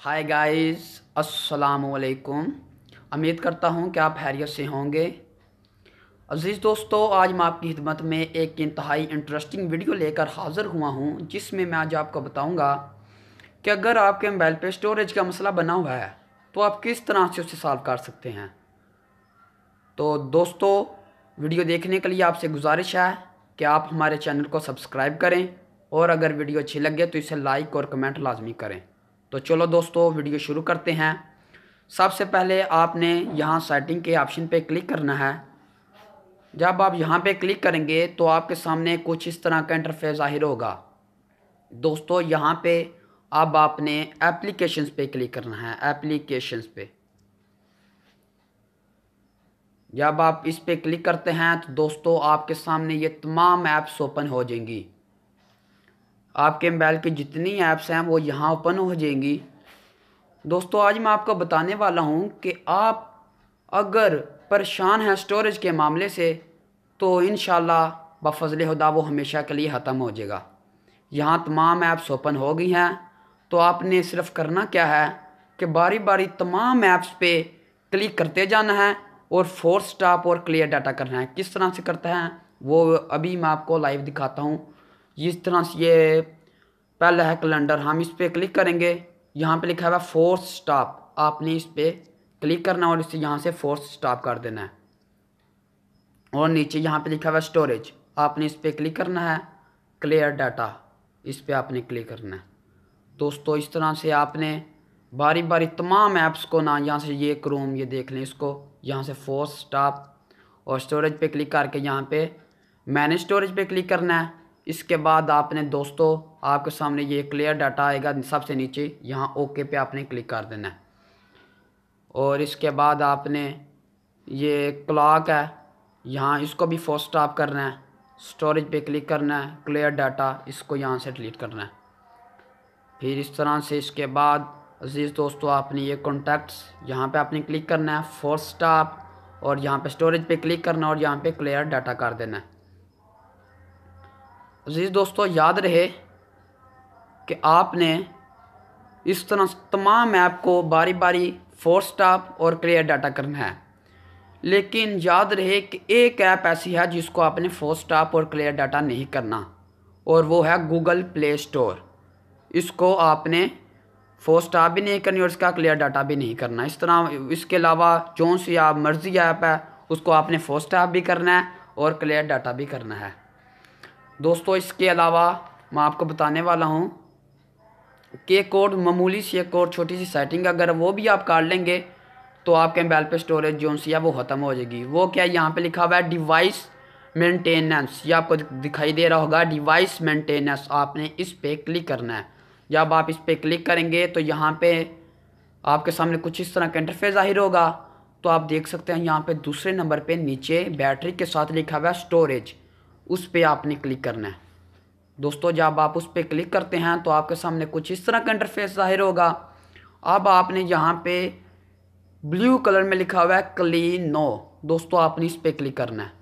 hi guys अस्सलाम वालेकुम उम्मीद करता हूँ कि आप हैरियत से होंगे अज़ीज़ दोस्तों आज मैं आपकी खिदमत में एक इंतहाई इंटरेस्टिंग वीडियो लेकर हाज़िर हुआ हूँ जिसमें मैं आज आपको बताऊँगा कि अगर आपके मोबाइल पे स्टोरेज का मसला बना हुआ है तो आप किस तरह से उसे सॉल्व कर सकते हैं तो दोस्तों वीडियो देखने के लिए आपसे गुजारिश है कि आप हमारे चैनल को सब्सक्राइब करें और अगर वीडियो अच्छी लगे तो इसे लाइक और कमेंट लाजमी करें तो चलो दोस्तों वीडियो शुरू करते हैं सबसे पहले आपने यहाँ सेटिंग के ऑप्शन पे क्लिक करना है जब आप यहाँ पे क्लिक करेंगे तो आपके सामने कुछ इस तरह का इंटरफेस जाहिर होगा दोस्तों यहाँ पे अब आपने एप्लीकेशंस पे क्लिक करना है एप्लीकेशंस पे जब आप इस पर क्लिक करते हैं तो दोस्तों आपके सामने ये तमाम ऐप्स ओपन हो जाएंगी आपके मोबाइल की जितनी ऐप्स हैं वो यहाँ ओपन हो जाएंगी दोस्तों आज मैं आपको बताने वाला हूँ कि आप अगर परेशान हैं स्टोरेज के मामले से तो इन बफजल हदा वो हमेशा के लिए ख़त्म हो जाएगा यहाँ तमाम ऐप्स ओपन हो गई हैं तो आपने सिर्फ करना क्या है कि बारी बारी तमाम ऐप्स पे क्लिक करते जाना है और फोर्स स्टॉप और क्लियर डाटा करना है किस तरह से करते हैं वो अभी मैं आपको लाइव दिखाता हूँ इस तरह से ये पहला है कैलेंडर हम इस पर क्लिक करेंगे यहाँ पे लिखा हुआ फोर्थ स्टॉप आपने इस पर क्लिक करना और इसे यहाँ से फोर्थ स्टॉप कर देना है और नीचे यहाँ पे लिखा हुआ स्टोरेज आपने इस पर क्लिक करना है क्लियर डाटा इस पर आपने क्लिक करना है दोस्तों इस तरह से आपने बारी बारी तमाम ऐप्स को ना यहाँ से ये क्रोम ये देख लें इसको यहाँ से फोर्थ स्टॉप और स्टोरेज पे क्लिक करके यहाँ पे मैंने स्टोरेज पे क्लिक करना है इसके बाद आपने दोस्तों आपके सामने ये क्लियर डाटा आएगा सबसे नीचे यहाँ ओके पे आपने क्लिक कर देना है और इसके बाद आपने ये क्लॉक है यहाँ इसको भी फोर स्टॉप करना है स्टोरेज पे क्लिक करना है क्लियर डाटा इसको यहाँ से डिलीट करना है फिर इस तरह से इसके बाद अजीज़ दोस्तों आपने ये कॉन्टैक्ट्स यहाँ पे आपने क्लिक करना है फोर स्टॉप और यहाँ पे स्टोरेज पे क्लिक करना है और यहाँ पे क्लियर डाटा कर देना है अजीज़ दोस्तों याद रहे कि आपने इस तरह तमाम ऐप को बारी बारी फोर स्टाप और क्लियर डाटा करना है लेकिन याद रहे कि एक ऐप ऐसी है जिसको आपने फोर स्टाप और क्लियर डाटा नहीं करना और वो है गूगल प्ले स्टोर इसको आपने फोर स्टाप भी नहीं करनी और इसका क्लियर डाटा भी नहीं करना इस तरह इसके अलावा जो सी आप मर्ज़ी ऐप है उसको आपने फोर स्टाप भी करना है और क्लियर डाटा भी करना है दोस्तों इसके अलावा मैं आपको बताने वाला हूँ के कोड मामूली सी एक और छोटी सी सेटिंग अगर वो भी आप काट लेंगे तो आपके मोबाइल पे स्टोरेज जो सी है वो ख़त्म हो जाएगी वो क्या यहाँ पे लिखा हुआ है डिवाइस मेंटेनेंस ये आपको दिखाई दे रहा होगा डिवाइस मेंटेनेंस आपने इस पर क्लिक करना है जब आप इस पर क्लिक करेंगे तो यहाँ पे आपके सामने कुछ इस तरह का इंटरफेस जाहिर होगा तो आप देख सकते हैं यहाँ पे दूसरे नंबर पे नीचे बैटरी के साथ लिखा हुआ है स्टोरेज उस पर आपने क्लिक करना है दोस्तों जब आप उस पर क्लिक करते हैं तो आपके सामने कुछ इस तरह का इंटरफेस जाहिर होगा अब आपने यहाँ पे ब्लू कलर में लिखा हुआ है क्लीन नो दोस्तों आपने इस पर क्लिक करना है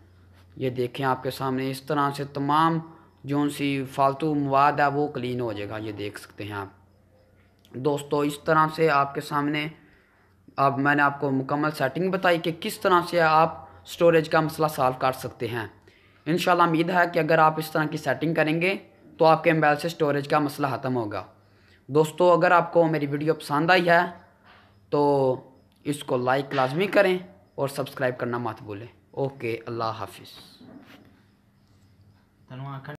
ये देखें आपके सामने इस तरह से तमाम जो सी फालतू मवाद है वो क्लीन हो जाएगा ये देख सकते हैं आप दोस्तों इस तरह से आपके सामने अब मैंने आपको मुकम्मल सेटिंग बताई कि किस तरह से आप स्टोरेज का मसला सॉल्व कर सकते हैं इन उम्मीद है कि अगर आप इस तरह की सेटिंग करेंगे तो आपके मोबाइल से स्टोरेज का मसला ख़त्म होगा दोस्तों अगर आपको मेरी वीडियो पसंद आई है तो इसको लाइक लाजमी करें और सब्सक्राइब करना मत भूलें ओके अल्लाह हाफिज़